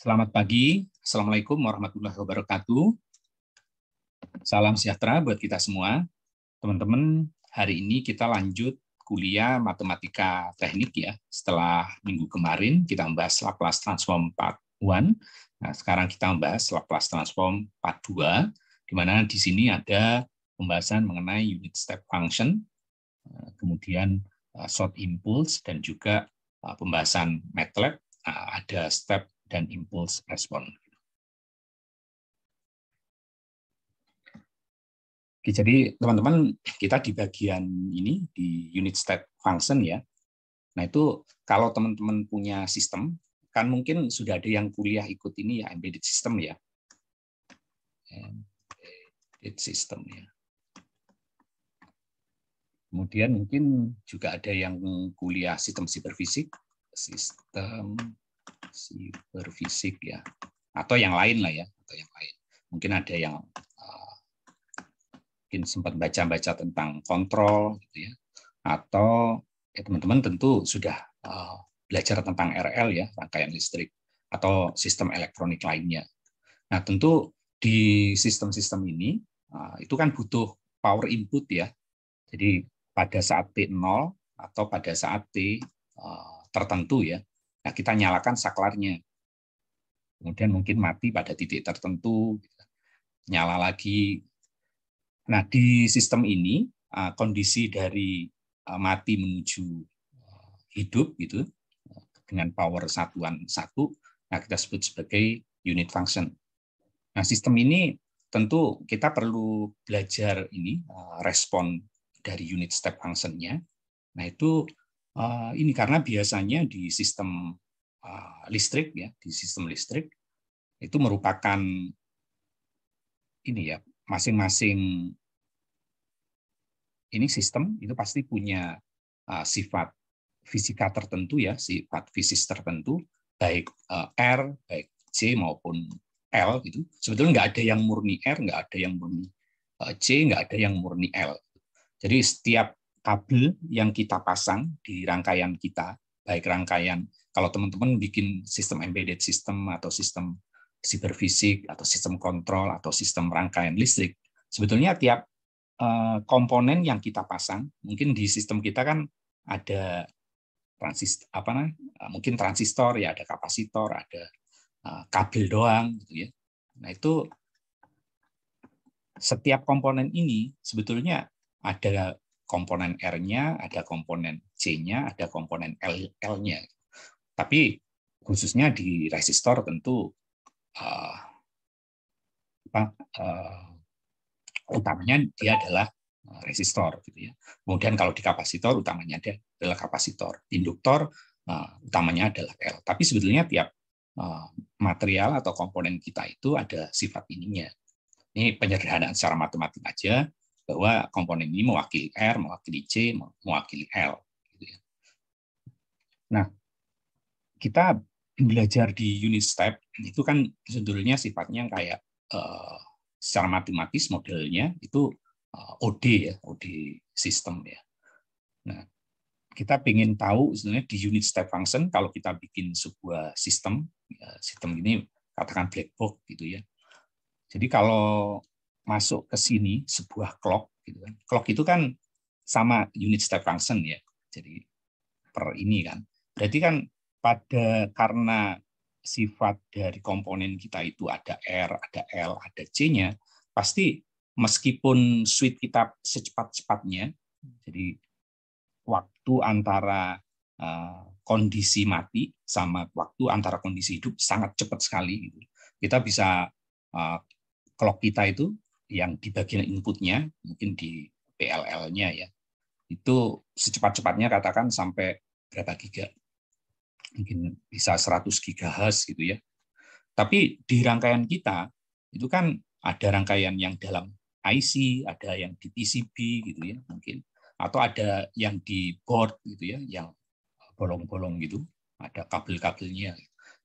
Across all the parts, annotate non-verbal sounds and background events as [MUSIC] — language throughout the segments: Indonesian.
Selamat pagi, Assalamualaikum warahmatullahi wabarakatuh. Salam sejahtera buat kita semua. Teman-teman, hari ini kita lanjut kuliah matematika teknik ya. Setelah minggu kemarin kita membahas Laplace Transform Part 1. Nah, sekarang kita membahas Laplace Transform Part 2, di mana di sini ada pembahasan mengenai unit step function, eh, kemudian eh, short impulse, dan juga eh, pembahasan MATLAB. Nah, ada step dan impulse respon. Oke, jadi teman-teman kita di bagian ini di unit step function ya. Nah itu kalau teman-teman punya sistem kan mungkin sudah ada yang kuliah ikut ini ya embedded system ya. Embedded system ya. Kemudian mungkin juga ada yang kuliah sistem siber fisik, sistem fisik ya atau yang lain lah ya atau yang lain mungkin ada yang uh, mungkin sempat baca-baca tentang kontrol gitu ya atau ya teman-teman tentu sudah eh, belajar tentang RL ya rangkaian listrik atau sistem elektronik lainnya nah tentu di sistem-sistem ini eh, itu kan butuh power input ya jadi pada saat t 0 atau pada saat t tertentu ya Nah, kita nyalakan saklarnya. Kemudian mungkin mati pada titik tertentu, gitu. nyala lagi. Nah, di sistem ini eh, kondisi dari eh, mati menuju eh, hidup gitu dengan power satuan satu, nah kita sebut sebagai unit function. Nah, sistem ini tentu kita perlu belajar ini respon dari unit step function-nya. Nah, itu Eh, ini karena biasanya di sistem uh, listrik ya, di sistem listrik itu merupakan ini ya, masing-masing ini sistem itu pasti punya uh, sifat fisika tertentu ya, sifat fisis tertentu baik uh, R, baik C maupun L gitu. Sebetulnya nggak ada yang murni R, nggak ada yang murni C, nggak ada yang murni L. Jadi setiap kabel yang kita pasang di rangkaian kita, baik rangkaian kalau teman-teman bikin sistem embedded system atau sistem siberfisik atau sistem kontrol atau sistem rangkaian listrik, sebetulnya tiap eh, komponen yang kita pasang, mungkin di sistem kita kan ada transist apa nah, mungkin transistor ya ada kapasitor, ada eh, kabel doang gitu ya. Nah, itu setiap komponen ini sebetulnya ada komponen R-nya, ada komponen C-nya, ada komponen L-nya. Tapi khususnya di resistor tentu uh, utamanya dia adalah eh, resistor gitu ya. Kemudian kalau di kapasitor utamanya dia adalah kapasitor, induktor utamanya adalah L. Tapi sebetulnya tiap material atau komponen kita itu ada sifat ininya. Ini penyederhanaan secara matematik aja bahwa komponen ini mewakili R, mewakili C, mewakili L. Gitu ya. Nah, kita belajar di unit step itu kan sebetulnya sifatnya kayak eh, secara matematis modelnya itu uh, eh, OD ya, OD sistem ya. Nah, kita ingin tahu sebenarnya di unit step function kalau kita bikin sebuah sistem, ya, sistem ini katakan black box gitu ya. Jadi kalau masuk ke sini sebuah clock gitu kan. Clock itu kan sama unit step function ya. Jadi per ini kan. Berarti kan pada karena sifat dari komponen kita itu ada R, ada L, ada C-nya, pasti meskipun switch kita secepat-cepatnya, jadi waktu antara eh, kondisi mati sama waktu antara kondisi hidup sangat cepat sekali. Gitu. Kita bisa eh, clock kita itu yang di bagian inputnya, mungkin di PLL-nya ya, itu secepat-cepatnya katakan sampai berapa giga. Mungkin bisa 100 gigahertz gitu ya. Tapi di rangkaian kita, itu kan ada rangkaian yang dalam IC, ada yang di PCB gitu ya mungkin. Atau ada yang di board gitu ya, yang bolong-bolong gitu. Ada kabel-kabelnya.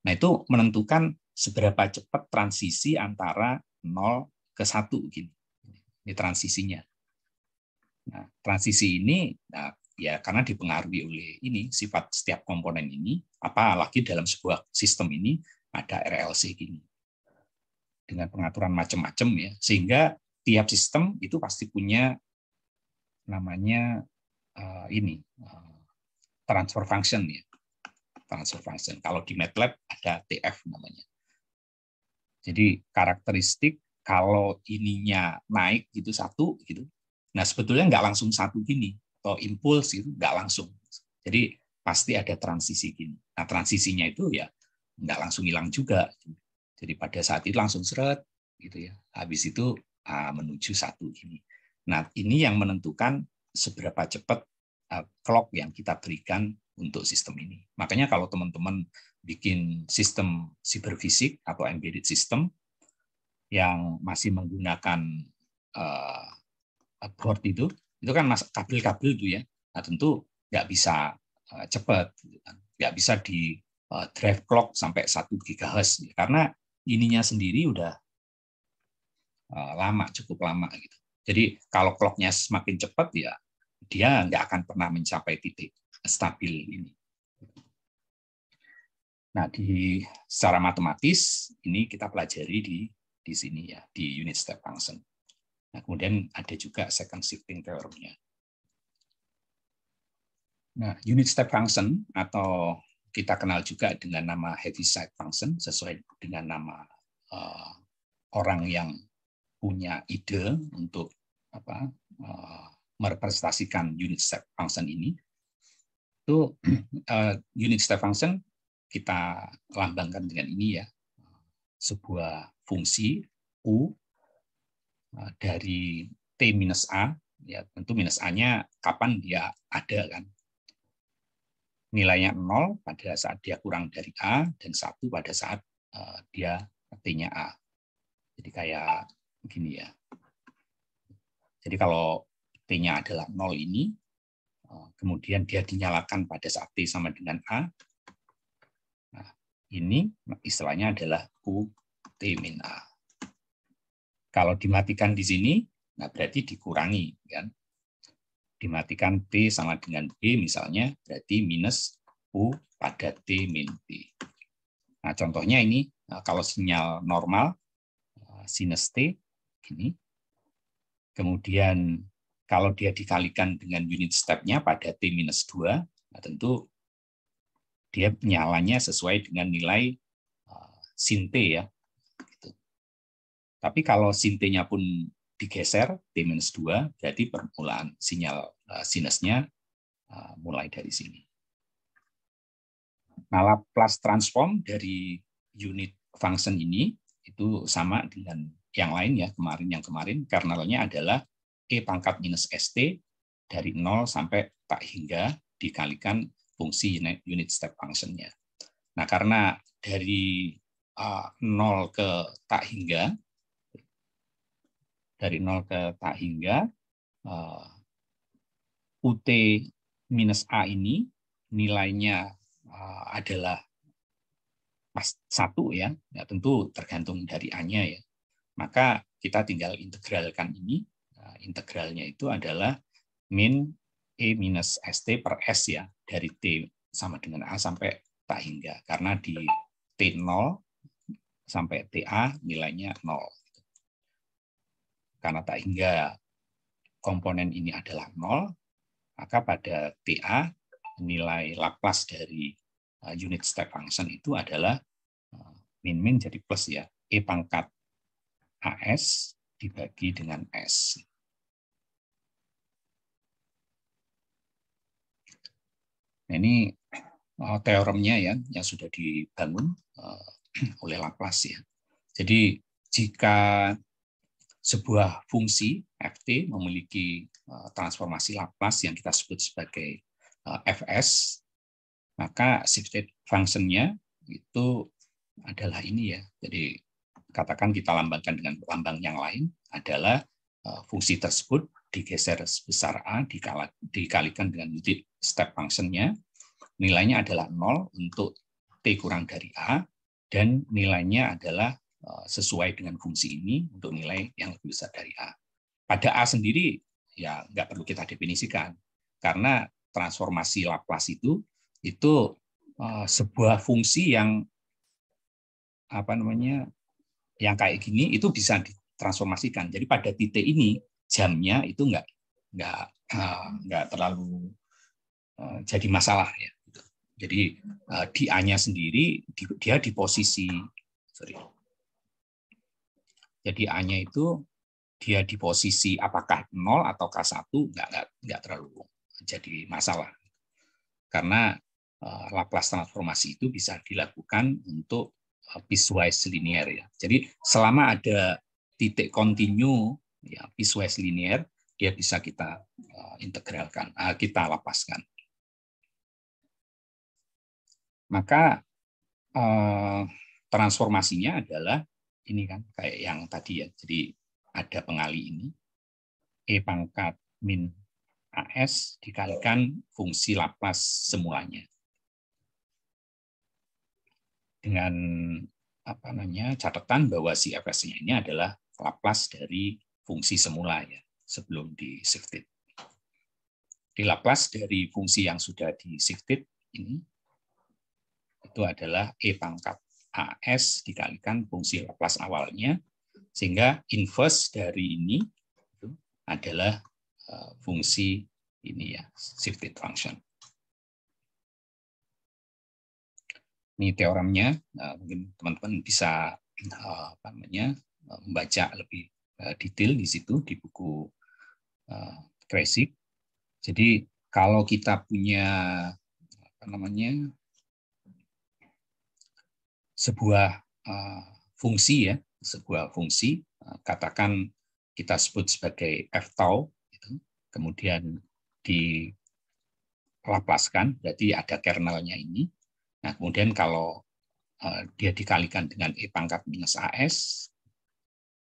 Nah itu menentukan seberapa cepat transisi antara 0 ke satu gini. Gitu. Ini transisinya. Nah, transisi ini nah, ya karena dipengaruhi oleh ini sifat setiap komponen ini, Apa apalagi dalam sebuah sistem ini ada RLC gini dengan pengaturan macam-macam ya, sehingga tiap sistem itu pasti punya namanya uh, ini uh, transfer function ya, transfer function. Kalau di MATLAB ada TF namanya. Jadi karakteristik kalau ininya naik gitu satu gitu nah sebetulnya nggak langsung satu gini atau impuls itu nggak langsung jadi pasti ada transisi gini nah transisinya itu ya nggak langsung hilang juga jadi pada saat itu langsung seret gitu ya habis itu ah, menuju satu ini nah ini yang menentukan seberapa cepat ah, clock yang kita berikan untuk sistem ini. Makanya kalau teman-teman bikin sistem siberfisik atau embedded system, yang masih menggunakan uh, board itu, itu kan kabel-kabel itu ya, nah, tentu nggak bisa uh, eh, cepat, gitu kan. nggak bisa di uh, drive clock sampai 1 GHz karena ininya sendiri udah uh, lama, cukup lama gitu. Jadi kalau clocknya semakin cepat ya dia nggak akan pernah mencapai titik stabil ini. Nah, di secara matematis ini kita pelajari di di sini ya, di unit step function. Nah, kemudian ada juga second shifting teorinya. Nah, unit step function atau kita kenal juga dengan nama Heaviside function sesuai dengan nama uh, orang yang punya ide untuk apa uh, merepresentasikan unit step function ini. Itu uh, [CLEARS THROAT] unit step function kita lambangkan dengan ini ya, sebuah fungsi U eh, dari T minus A, ya tentu minus A-nya kapan dia ada kan. Nilainya nol pada saat dia kurang dari A, dan satu pada saat eh, dia T-nya A. Jadi kayak gini ya. Jadi kalau T-nya adalah nol ini, eh, kemudian dia dinyalakan pada saat T sama dengan A, nah, ini istilahnya adalah U T-A. Kalau dimatikan di sini, nah berarti dikurangi. Kan? Dimatikan t sama dengan B misalnya, berarti minus U pada T min B. Nah contohnya ini, nah, kalau sinyal normal, nah, sinus T, ini. Kemudian kalau dia dikalikan dengan unit stepnya pada T minus 2, nah tentu dia nyalanya sesuai dengan nilai ah, sin t ya tapi kalau sintenya pun digeser T-2, jadi permulaan sinyal eh, sinusnya eh, mulai dari sini. Nah, Laplace transform dari unit function ini itu sama dengan yang lain ya kemarin yang kemarin kernelnya adalah e pangkat minus st dari 0 sampai tak hingga dikalikan fungsi unit step functionnya. Nah karena dari eh, nol 0 ke tak hingga dari 0 ke tak hingga uh, eh, UT minus A ini nilainya uh, adalah pas satu ya, ya tentu tergantung dari A-nya ya. Maka kita tinggal integralkan ini. Uh, integralnya itu adalah min E minus ST per S ya, dari T sama dengan A sampai tak hingga. Karena di T0 sampai TA nilainya 0 karena tak hingga komponen ini adalah nol, maka pada TA nilai Laplace dari uh, unit step function itu adalah min-min uh, jadi plus ya, E pangkat AS dibagi dengan S. Nah, ini uh, teoremnya ya yang sudah dibangun [CLEARS THROAT] oleh Laplace ya. Jadi jika sebuah fungsi FT memiliki eh, transformasi Laplace yang kita sebut sebagai eh, Fs, maka shifted function-nya itu adalah ini ya. Jadi katakan kita lambangkan dengan lambang yang lain adalah eh, fungsi tersebut digeser sebesar A dikalikan dengan unit step function-nya. Nilainya adalah 0 untuk T kurang dari A dan nilainya adalah Eh, sesuai dengan fungsi ini untuk nilai yang lebih besar dari A. Pada A sendiri, ya nggak perlu kita definisikan, karena transformasi Laplace itu itu eh, sebuah fungsi yang apa namanya yang kayak gini itu bisa ditransformasikan. Jadi pada titik ini jamnya itu nggak nggak eh, nggak terlalu jadi masalah ya. Jadi dia nya sendiri dia di posisi sorry jadi A-nya itu dia di posisi apakah 0 k 1 nggak, nggak, nggak terlalu jadi masalah. Karena uh, Laplace transformasi itu bisa dilakukan untuk uh, piecewise linear ya. Jadi selama ada titik kontinu ya piecewise linear dia bisa kita uh, integralkan, uh, kita lapaskan. Maka uh, transformasinya adalah ini kan kayak yang tadi ya. Jadi ada pengali ini e pangkat min AS dikalikan fungsi Laplace semulanya. Dengan apa namanya catatan bahwa si fs ini adalah Laplace dari fungsi semula ya sebelum di shifted. Di Laplace dari fungsi yang sudah di shifted ini itu adalah e pangkat AS dikalikan fungsi Laplace awalnya, sehingga inverse dari ini adalah eh, fungsi ini ya, shifted function. Ini teoremnya, eh, mungkin teman-teman bisa eh, apa namanya membaca lebih detail di situ di buku Kresik. Jadi kalau kita punya apa namanya sebuah eh, fungsi ya, sebuah fungsi eh, katakan kita sebut sebagai f tau, gitu. kemudian di jadi berarti ada kernelnya ini. Nah kemudian kalau eh, dia dikalikan dengan e pangkat minus as,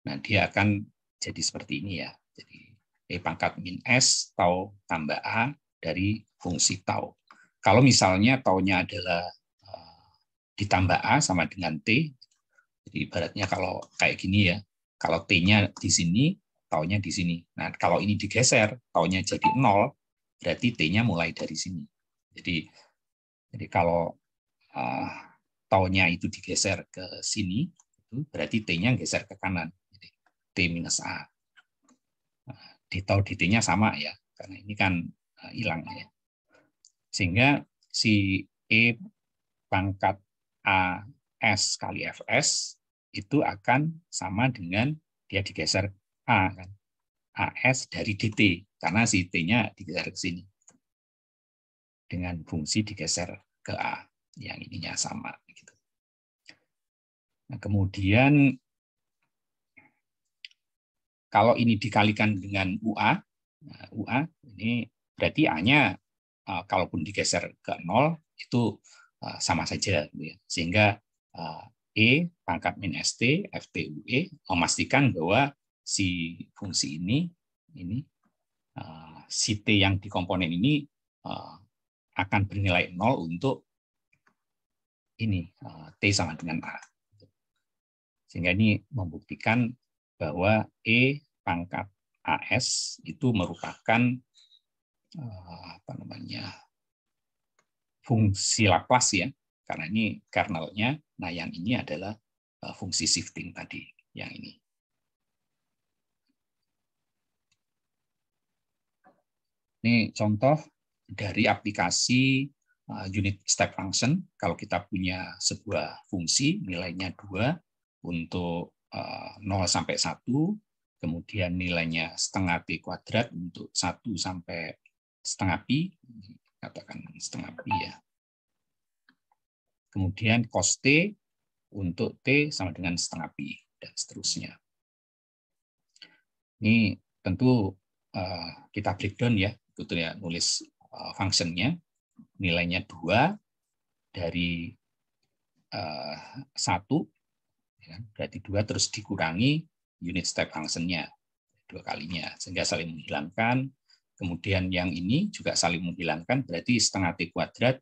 nah dia akan jadi seperti ini ya. Jadi e pangkat min s tau tambah a dari fungsi tau. Kalau misalnya taunya adalah ditambah A sama dengan T. Jadi ibaratnya kalau kayak gini ya, kalau T-nya di sini, taunya di sini. Nah, kalau ini digeser, taunya jadi nol, berarti T-nya mulai dari sini. Jadi jadi kalau uh, taunya itu digeser ke sini, itu berarti T-nya geser ke kanan. Jadi T minus A. Nah, di tau t nya sama ya, karena ini kan ah, hilang ya. Sehingga si E pangkat AS kali FS itu akan sama dengan dia digeser A kan. AS dari DT karena si T-nya digeser ke sini. Dengan fungsi digeser ke A yang ininya sama gitu. Nah, kemudian kalau ini dikalikan dengan UA, nah, UA ini berarti A-nya eh, kalaupun digeser ke nol itu Eh, sama saja gitu ya. sehingga uh, E pangkat min ST FTUE memastikan bahwa si fungsi ini ini eh, si T yang di komponen ini akan bernilai nol untuk ini T sama dengan A. Sehingga ini membuktikan bahwa E pangkat AS itu merupakan apa namanya fungsi Laplace ya, karena ini kernelnya. Nah, yang ini adalah eh, fungsi shifting tadi, yang ini. Ini contoh dari aplikasi eh, unit step function. Kalau kita punya sebuah fungsi, nilainya dua untuk 0 eh, sampai 1, kemudian nilainya setengah pi kuadrat untuk 1 sampai setengah Pi, katakan setengah iya. Kemudian cos T untuk T sama dengan setengah pi dan seterusnya. Ini tentu uh, kita breakdown ya, itu ya nulis uh, functionnya, nilainya dua dari eh, satu, uh, berarti dua terus dikurangi unit step functionnya dua kalinya sehingga saling menghilangkan Kemudian yang ini juga saling menghilangkan, berarti setengah T kuadrat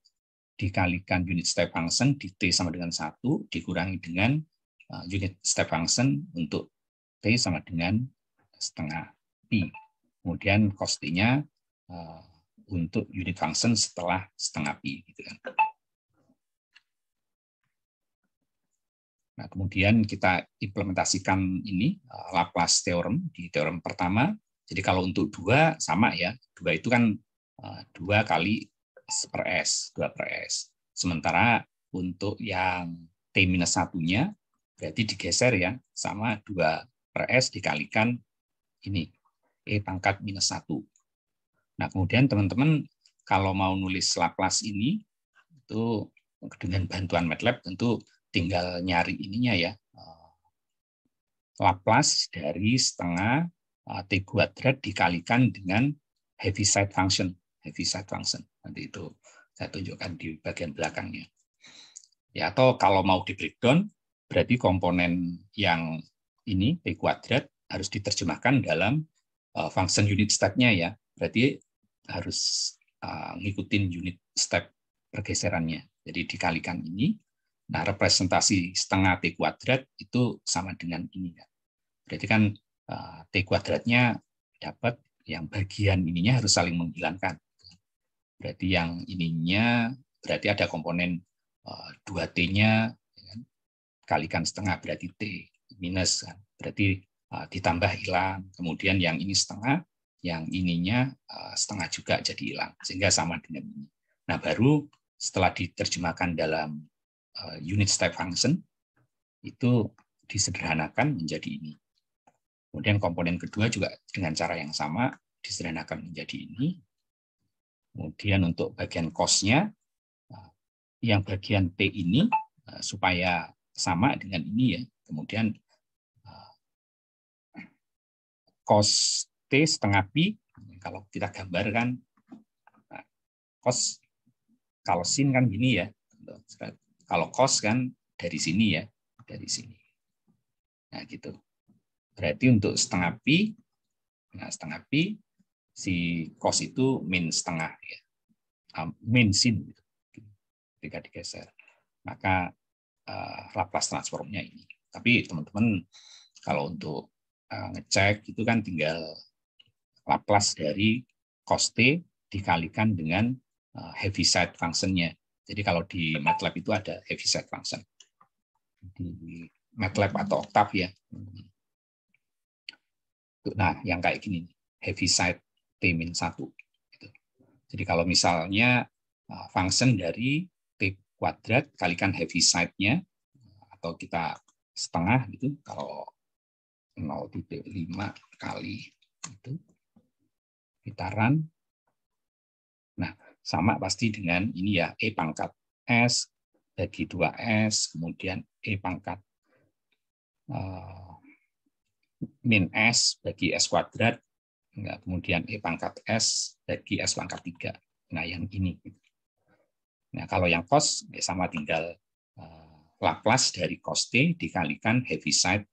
dikalikan unit step function di T sama dengan 1, dikurangi dengan eh, unit step function untuk T sama dengan setengah Pi. Kemudian cos eh, untuk unit function setelah setengah Pi. Gitu kan. Nah, kemudian kita implementasikan ini eh, Laplace theorem di teorem pertama jadi kalau untuk dua sama ya, dua itu kan eh, dua kali per S, dua per S. Sementara untuk yang T minus satunya berarti digeser ya sama dua per S dikalikan ini E pangkat minus satu. Nah kemudian teman-teman kalau mau nulis Laplace ini itu dengan bantuan MATLAB tentu tinggal nyari ininya ya eh, Laplace dari setengah Eh, t kuadrat dikalikan dengan heavy side function. Heavy side function. Nanti itu saya tunjukkan di bagian belakangnya. Ya, atau kalau mau di breakdown, berarti komponen yang ini, t kuadrat, harus diterjemahkan dalam eh, function unit step ya. Berarti harus eh, ngikutin unit step pergeserannya. Jadi dikalikan ini, nah representasi setengah T kuadrat itu sama dengan ini. Ya. Berarti kan Eh, T kuadratnya dapat yang bagian ininya harus saling menghilangkan. Berarti yang ininya, berarti ada komponen 2T-nya eh, ya kan? kalikan setengah berarti T minus kan. Berarti eh, ditambah hilang. Kemudian yang ini setengah, yang ininya setengah juga jadi hilang. Sehingga sama dengan ini. Nah, baru setelah diterjemahkan dalam unit step function, itu disederhanakan menjadi ini. Kemudian komponen kedua juga dengan cara yang sama disederhanakan menjadi ini. Kemudian untuk bagian cost-nya, eh, yang bagian T ini eh, supaya sama dengan ini ya. Kemudian eh, cos T setengah Pi, kalau kita gambarkan, kan nah, cos, kalau sin kan gini ya. Kalau cos kan dari sini ya, dari sini. Nah gitu. Berarti untuk setengah pi, nah setengah pi, si cos itu min setengah, ya. min sin, ketika gitu. digeser. Maka uh, Laplace transformnya ini. Tapi teman-teman kalau untuk uh, ngecek itu kan tinggal Laplace dari cos t dikalikan dengan uh, eh, Heaviside side functionnya. Jadi kalau di MATLAB itu ada heavy side function. Di MATLAB atau Octave ya, Gitu. Nah, yang kayak gini, heavy side t satu Gitu. Jadi kalau misalnya uh, function dari T kuadrat kalikan heavy side-nya, uh, atau kita setengah gitu, kalau 0,5 kali itu run Nah, sama pasti dengan ini ya, E pangkat S bagi 2S, kemudian E pangkat uh, min S bagi S kuadrat, kemudian E pangkat S bagi S pangkat 3. Nah, yang ini. Nah, kalau yang cos, ya sama tinggal eh, Laplace dari cos T dikalikan Heaviside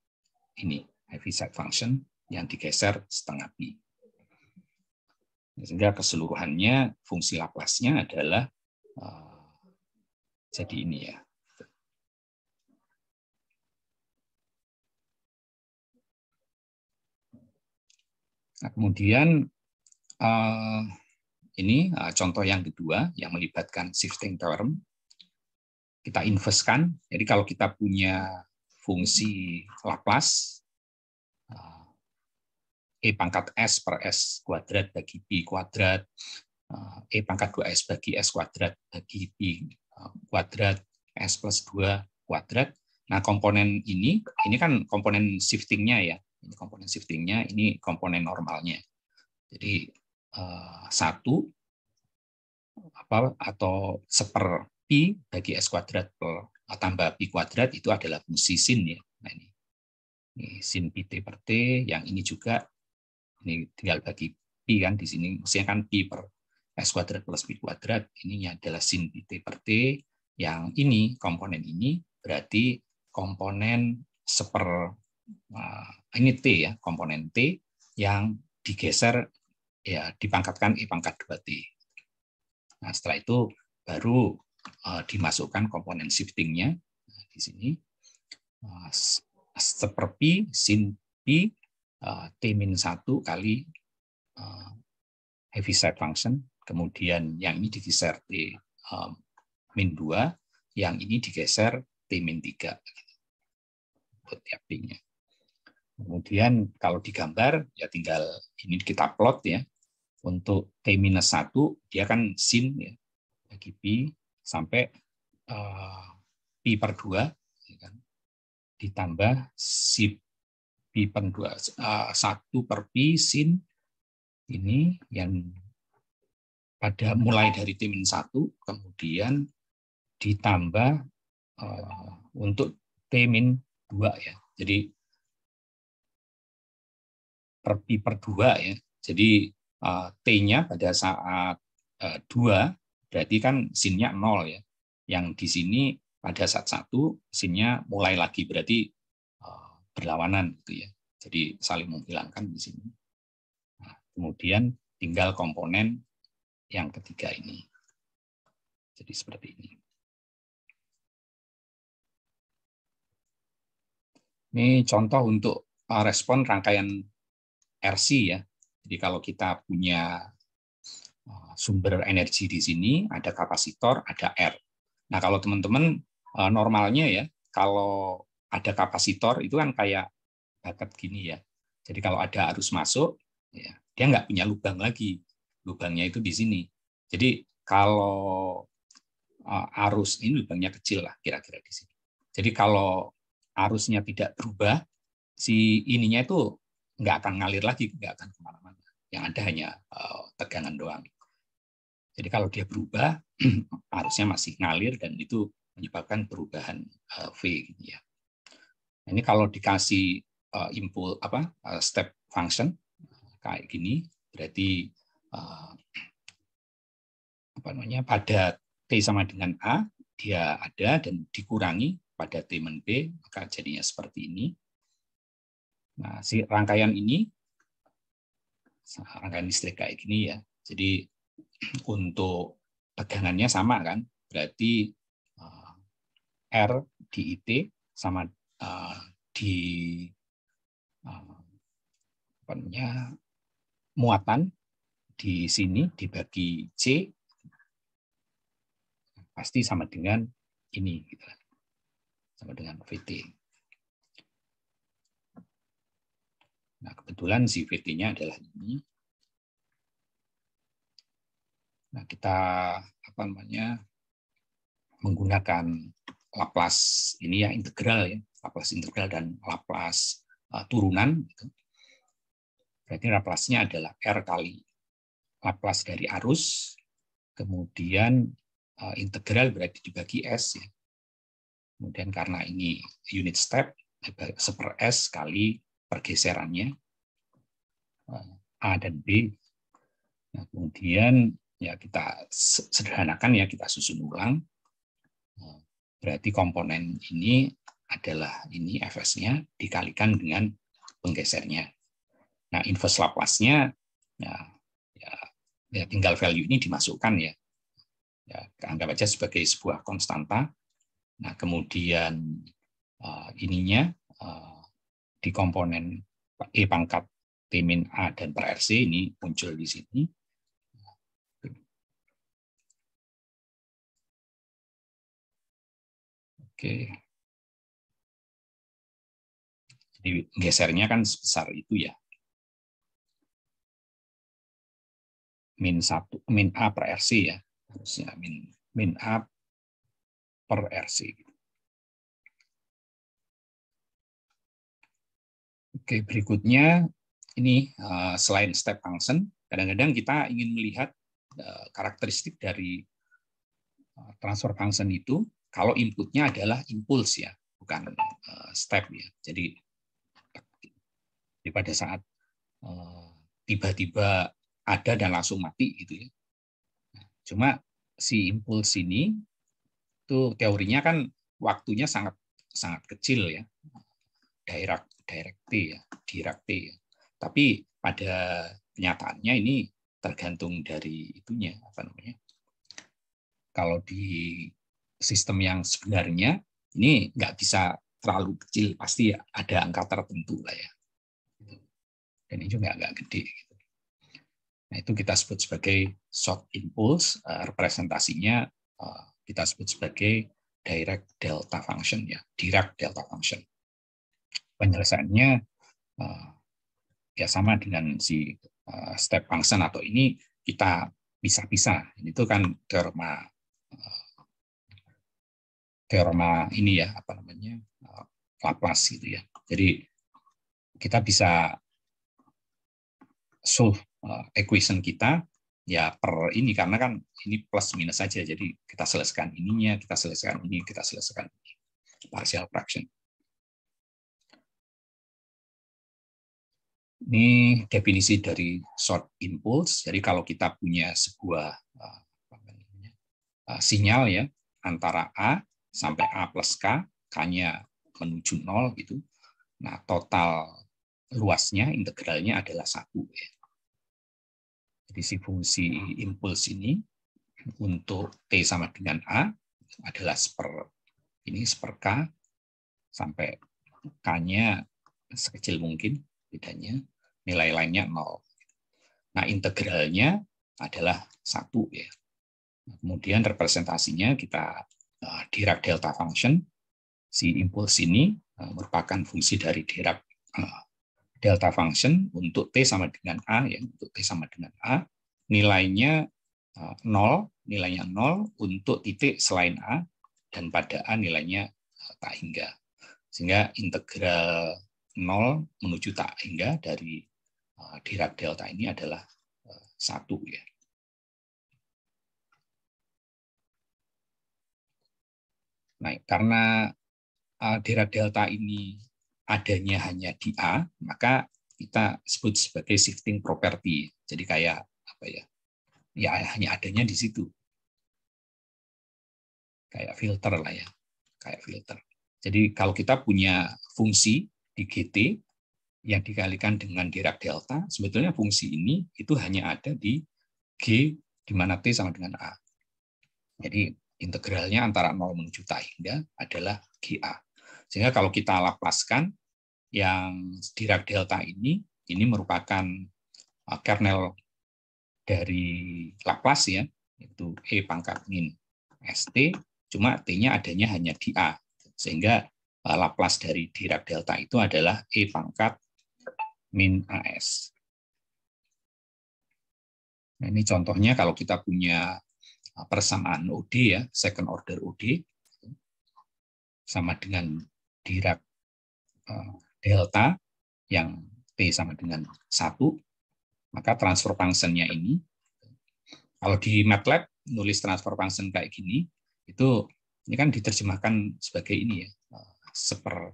ini, Heaviside function yang digeser setengah pi. Sehingga keseluruhannya fungsi Laplace-nya adalah eh, jadi ini ya, Nah, kemudian eh, ini eh, contoh yang kedua yang melibatkan shifting term Kita investkan. Jadi kalau kita punya fungsi Laplace eh, e pangkat s per s kuadrat bagi pi kuadrat e pangkat 2s bagi s kuadrat bagi pi kuadrat s plus 2 kuadrat. Nah, komponen ini, ini kan komponen shiftingnya ya. Ini komponen shiftingnya, ini komponen normalnya. Jadi eh, satu apa atau seper pi bagi s kuadrat per eh, tambah pi kuadrat itu adalah fungsi sin ya. Nah ini, ini sin pt t per t, yang ini juga ini tinggal bagi pi kan di sini maksudnya kan pi per s kuadrat plus pi kuadrat ini adalah sin pt t per t yang ini komponen ini berarti komponen seper Nah, ini T ya, komponen T yang digeser ya dipangkatkan I pangkat 2T. Nah, setelah itu baru eh, dimasukkan komponen shiftingnya nya di sini eh, seperti sin P eh, T min satu kali heavy side function, kemudian yang ini digeser T min 2, yang ini digeser T min tiga buat tiap p Kemudian kalau digambar ya tinggal ini kita plot ya. Untuk t minus satu dia kan sin ya bagi pi sampai uh, eh, pi per dua ya kan? ditambah si pi per dua eh, satu per pi sin ini yang pada mulai dari t minus satu kemudian ditambah uh, untuk t minus dua ya. Jadi per pi per dua ya. Jadi uh, t-nya pada saat uh, dua berarti kan sinnya nol ya. Yang di sini pada saat satu sinnya mulai lagi berarti uh, berlawanan gitu ya. Jadi saling menghilangkan di sini. Nah, kemudian tinggal komponen yang ketiga ini. Jadi seperti ini. Ini contoh untuk respon rangkaian RC ya. Jadi kalau kita punya uh, sumber energi di sini, ada kapasitor, ada R. Nah kalau teman-teman uh, normalnya ya, kalau ada kapasitor itu kan kayak bakat gini ya. Jadi kalau ada arus masuk, ya, dia nggak punya lubang lagi. Lubangnya itu di sini. Jadi kalau uh, arus ini lubangnya kecil lah kira-kira di sini. Jadi kalau arusnya tidak berubah, si ininya itu nggak akan ngalir lagi, nggak akan kemana-mana. Yang ada hanya eh, tegangan doang. Jadi kalau dia berubah, [CLEARS THROAT] harusnya masih ngalir dan itu menyebabkan perubahan uh, V. Gitu ya. nah, ini kalau dikasih uh, impul apa step function kayak gini, berarti apa namanya pada t sama dengan a dia ada dan dikurangi pada t men b maka jadinya seperti ini Nah, si rangkaian ini rangkaian listrik kayak gini ya. Jadi [CLEARS THROAT] untuk tegangannya sama kan? Berarti eh, R di IT sama eh, di eh, apa namanya muatan di sini dibagi C pasti sama dengan ini gitu. Sama dengan VT. Nah, kebetulan CVT-nya adalah ini. Nah, kita apa namanya menggunakan Laplace ini ya integral ya, Laplace integral dan Laplace uh, turunan gitu. Berarti Laplace-nya adalah R kali Laplace dari arus, kemudian uh, integral berarti dibagi S ya. Kemudian karena ini unit step, eh, seper S kali pergeserannya A dan B. Nah, kemudian ya kita sederhanakan ya kita susun ulang. Berarti komponen ini adalah ini fs-nya dikalikan dengan penggesernya. Nah, inverse Laplace-nya ya, ya, ya tinggal value ini dimasukkan ya. ya. Anggap aja sebagai sebuah konstanta. Nah, kemudian uh, ininya uh, di komponen E pangkat min A dan per RC ini muncul di sini. Oke. Jadi gesernya kan sebesar itu ya. Min 1, min A per RC ya. Harusnya min, min A per RC. Oke, berikutnya ini uh, selain step function, kadang-kadang kita ingin melihat uh, karakteristik dari uh, transfer function itu kalau inputnya adalah impuls ya, bukan uh, step ya. Jadi, pada saat tiba-tiba ada dan langsung mati gitu ya. Nah, cuma si impuls ini tuh teorinya kan waktunya sangat sangat kecil ya. Daerah directi ya, directi. Ya. Tapi pada kenyataannya ini tergantung dari itunya apa namanya. Kalau di sistem yang sebenarnya ini nggak bisa terlalu kecil, pasti ada angka tertentu lah ya. Dan ini juga nggak gede. Nah itu kita sebut sebagai short impulse, eh, representasinya eh, kita sebut sebagai direct delta function ya, direct delta function penyelesaiannya uh, ya sama dengan si uh, step function atau ini kita pisah-pisah. Itu kan teorema uh, teorema ini ya apa namanya uh, Laplace gitu ya. Jadi kita bisa solve uh, equation kita ya per ini karena kan ini plus minus saja. Jadi kita selesaikan ininya, kita selesaikan ini, kita selesaikan ini. Partial fraction. Ini definisi dari short impulse. Jadi kalau kita punya sebuah eh, eh, sinyal ya antara A sampai A plus K, K-nya menuju nol gitu. Nah, total luasnya integralnya adalah satu. Ya. Jadi si fungsi impuls ini untuk t sama dengan a adalah seper ini seper k sampai k-nya sekecil mungkin bedanya nilai lainnya nol. Nah, integralnya adalah satu ya. Kemudian representasinya kita uh, eh, Dirac delta function. Si impuls ini eh, merupakan fungsi dari Dirac uh, eh, delta function untuk T sama dengan A ya, untuk T sama dengan A. Nilainya uh, 0, nilainya 0 untuk titik selain A dan pada A nilainya tak hingga. Sehingga integral nol menuju tak hingga dari Eh, Dirac delta ini adalah eh, satu ya. Nah, karena eh, Dirac delta ini adanya hanya di A, maka kita sebut sebagai shifting property. Jadi kayak apa ya? Ya hanya adanya di situ. Kayak filter lah ya, kayak filter. Jadi kalau kita punya fungsi di GT yang dikalikan dengan Dirac delta, sebetulnya fungsi ini itu hanya ada di G di mana T sama dengan A. Jadi integralnya antara 0 menuju tak hingga adalah GA. Sehingga kalau kita lapaskan yang Dirac delta ini, ini merupakan uh, kernel dari Laplace ya, yaitu E pangkat min ST, cuma T-nya adanya hanya di A. Sehingga uh, Laplace dari Dirac delta itu adalah E pangkat min AS. Nah, ini contohnya kalau kita punya uh, persamaan OD ya, second order OD sama dengan Dirac uh, delta yang T sama dengan 1, maka transfer function-nya ini kalau di MATLAB nulis transfer function kayak gini, itu ini kan diterjemahkan sebagai ini ya, uh, seper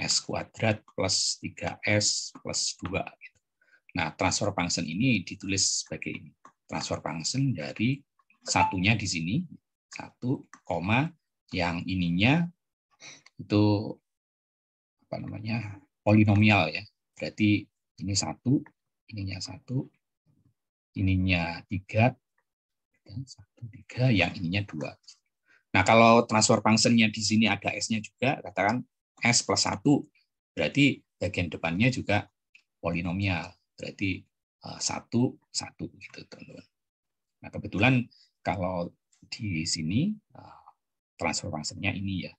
S kuadrat plus 3S plus 2. Gitu. Nah, transfer function ini ditulis sebagai ini. Transfer function dari satunya di sini, satu koma yang ininya itu apa namanya polinomial ya. Berarti ini satu, ininya satu, ininya tiga, dan satu tiga, yang ininya dua. Nah kalau transfer functionnya di sini ada s-nya juga, katakan S plus 1, berarti bagian depannya juga polinomial. Berarti eh, satu 1, gitu teman-teman. Nah kebetulan kalau di sini eh, transfer functionnya ini ya,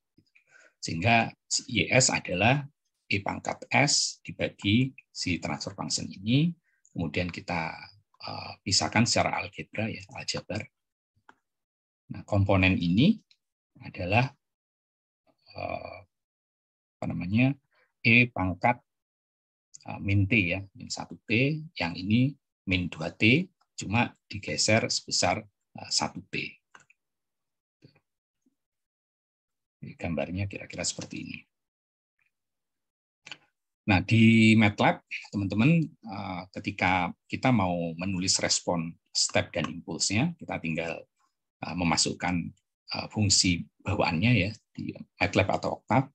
sehingga YS adalah E pangkat S dibagi si transfer function ini, kemudian kita eh, pisahkan secara algebra ya aljabar. Nah komponen ini adalah apa namanya E pangkat e, min T ya, min 1T, yang ini min 2T, cuma digeser sebesar 1T. E, gambarnya kira-kira seperti ini. Nah, di MATLAB, teman-teman, e, ketika kita mau menulis respon step dan impulsnya, kita tinggal memasukkan fungsi bawaannya ya di MATLAB atau Octave.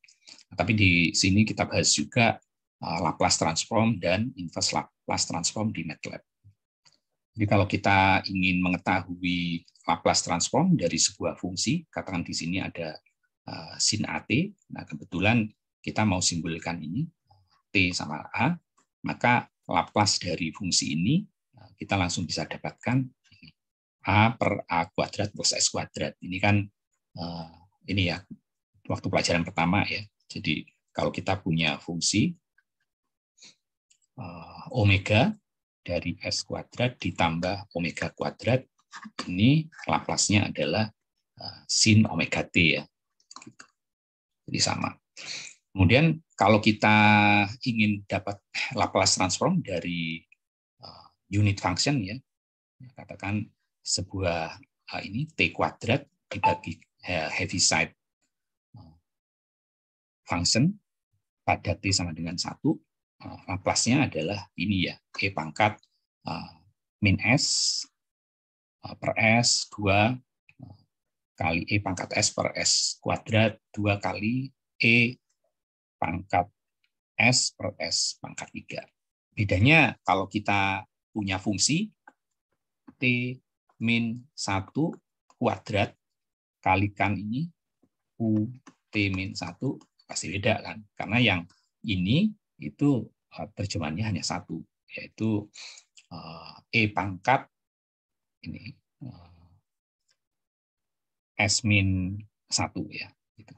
Tapi di sini kita bahas juga uh, Laplace transform dan inverse Laplace transform di MATLAB. Jadi kalau kita ingin mengetahui Laplace transform dari sebuah fungsi, katakan di sini ada uh, sin AT, nah kebetulan kita mau simbolkan ini, T sama A, maka Laplace dari fungsi ini uh, kita langsung bisa dapatkan A per A kuadrat plus S kuadrat. Ini kan ini ya, waktu pelajaran pertama ya, jadi kalau kita punya fungsi uh, omega dari s kuadrat ditambah omega kuadrat, ini laplace adalah uh, sin omega t ya. Jadi sama. Kemudian kalau kita ingin dapat Laplace transform dari uh, unit function ya, katakan sebuah uh, ini t kuadrat dibagi uh, side function pada T sama dengan satu uh, laplasnya adalah ini ya, E pangkat uh, min S uh, per S dua kali E pangkat S per S kuadrat dua kali E pangkat S per S pangkat tiga Bedanya kalau kita punya fungsi T min satu kuadrat kalikan ini U T min satu pasti beda kan karena yang ini itu eh, terjemahannya hanya satu yaitu eh, e pangkat ini eh, s min satu ya gitu.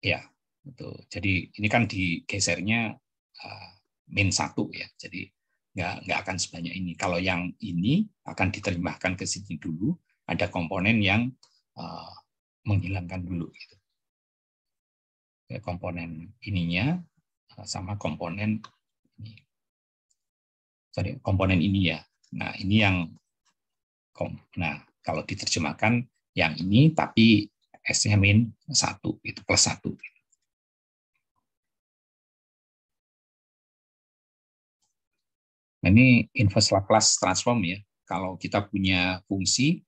ya betul jadi ini kan digesernya min satu ya jadi nggak nggak akan sebanyak ini kalau yang ini akan diterjemahkan ke sini dulu ada komponen yang Eh, menghilangkan dulu gitu. komponen ininya eh, sama komponen ini. Sorry, komponen ini ya. Nah, ini yang nah kalau diterjemahkan yang ini tapi S-nya min satu itu plus satu nah, ini inverse Laplace transform ya. Kalau kita punya fungsi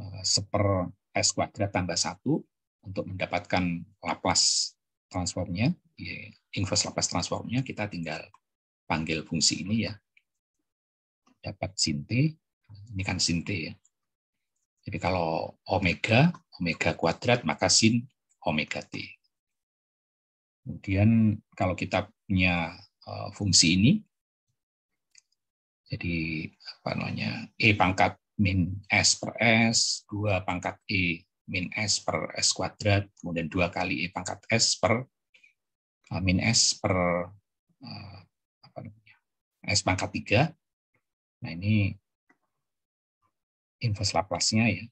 Eh, seper S kuadrat tambah satu untuk mendapatkan Laplace transformnya, ya, inverse Laplace transformnya, kita tinggal panggil fungsi ini ya. Dapat sin T, ini kan sin T ya. Jadi kalau omega, omega kuadrat, maka sin omega T. Kemudian kalau kita punya eh, fungsi ini, jadi apa namanya, E pangkat min S per S, 2 pangkat E min S per S kuadrat, kemudian 2 kali E pangkat S per uh, min S per uh, apa namanya, S pangkat 3. Nah ini inverse Laplace-nya ya.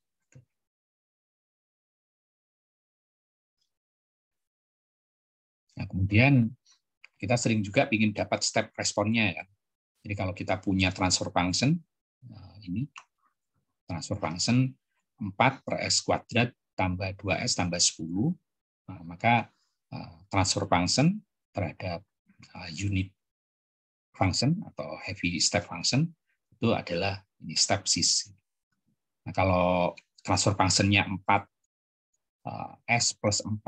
Nah, kemudian kita sering juga ingin dapat step responnya ya. Jadi kalau kita punya transfer function eh, ini transfer function 4 per S kuadrat tambah 2S tambah 10. Nah, maka eh, transfer function terhadap eh, unit function atau heavy step function itu adalah ini step sisi. Nah, kalau transfer functionnya 4 eh, S plus 4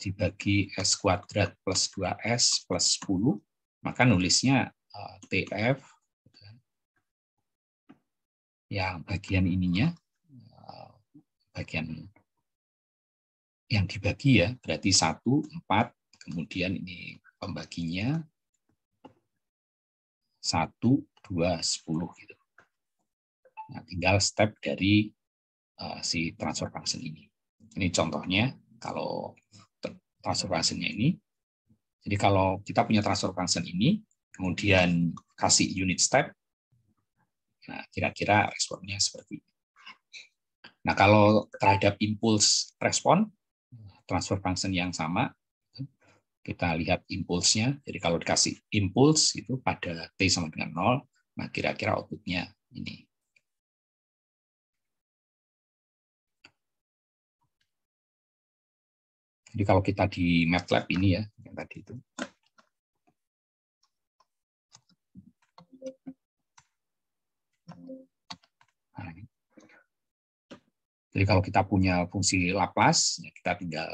dibagi S kuadrat plus 2S plus 10, maka nulisnya TF yang bagian ininya, eh, bagian yang dibagi ya, berarti satu empat kemudian ini pembaginya satu dua sepuluh gitu. Nah, tinggal step dari uh, si transfer function ini. Ini contohnya kalau transfer functionnya ini. Jadi kalau kita punya transfer function ini, kemudian kasih unit step, Nah, kira-kira responnya seperti ini. Nah, kalau terhadap impuls respon, transfer function yang sama, kita lihat impulsnya. Jadi kalau dikasih impuls itu pada T sama dengan 0, nah kira-kira outputnya ini. Jadi kalau kita di MATLAB ini ya, yang tadi itu, Jadi kalau kita punya fungsi Laplace, ya kita tinggal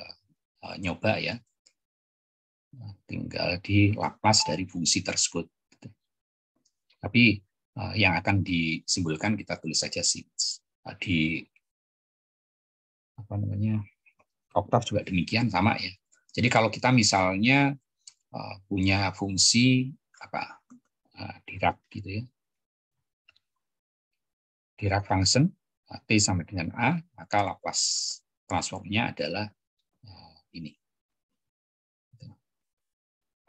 eh, nyoba ya. Nah, tinggal di Laplace dari fungsi tersebut. Tapi eh, yang akan disimpulkan kita tulis saja sih di apa namanya oktav juga demikian sama ya. Jadi kalau kita misalnya eh, punya fungsi apa dirap gitu ya, dirap function T sama dengan A, maka Laplace transformnya adalah eh, ini.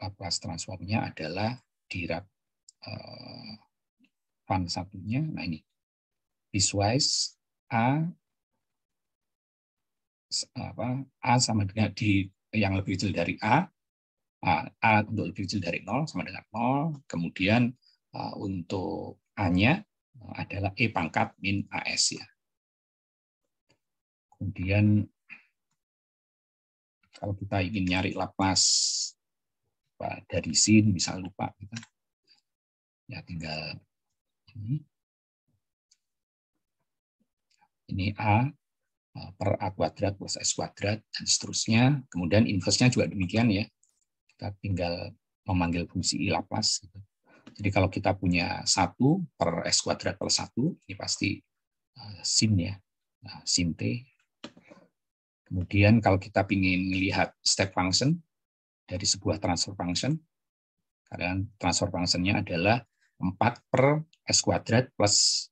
Laplace transformnya adalah Dirac eh, fun satunya. Nah ini, piecewise A apa A sama dengan di yang lebih kecil dari A, A, A untuk lebih kecil dari 0 sama dengan 0, kemudian eh, untuk A-nya adalah E pangkat min AS ya. Kemudian kalau kita ingin nyari lapas dari sin bisa lupa kita ya tinggal ini ini a eh, per a kuadrat plus s kuadrat dan seterusnya kemudian inversnya juga demikian ya kita tinggal memanggil fungsi i lapas gitu. jadi kalau kita punya satu per s kuadrat plus satu ini pasti sin ya sin t Kemudian kalau kita ingin melihat step function dari sebuah transfer function, karena transfer functionnya adalah 4 per S kuadrat plus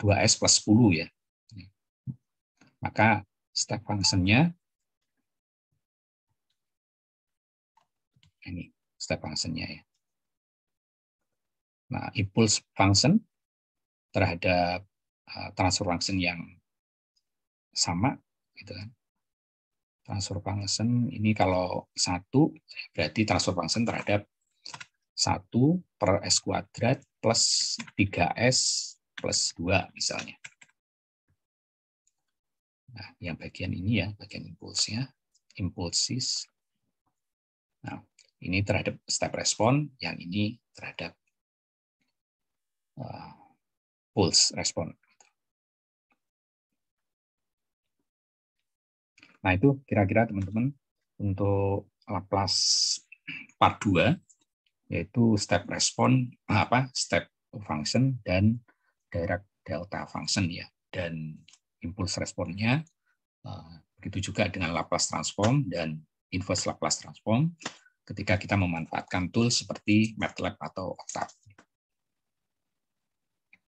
2S eh, plus 10 ya. Maka step functionnya ini step functionnya ya. Nah, impulse function terhadap eh, transfer function yang sama gitu kan transfer function ini kalau satu berarti transfer function terhadap satu per S kuadrat plus 3S plus dua misalnya. Nah, yang bagian ini ya, bagian impulsnya, impulsis. Nah, ini terhadap step respon, yang ini terhadap uh, eh, pulse respon. Nah, itu kira-kira teman-teman untuk Laplace part 2 yaitu step respon eh, apa step function dan direct delta function ya dan impuls responnya eh, begitu juga dengan Laplace transform dan inverse Laplace transform ketika kita memanfaatkan tool seperti MATLAB atau Octave.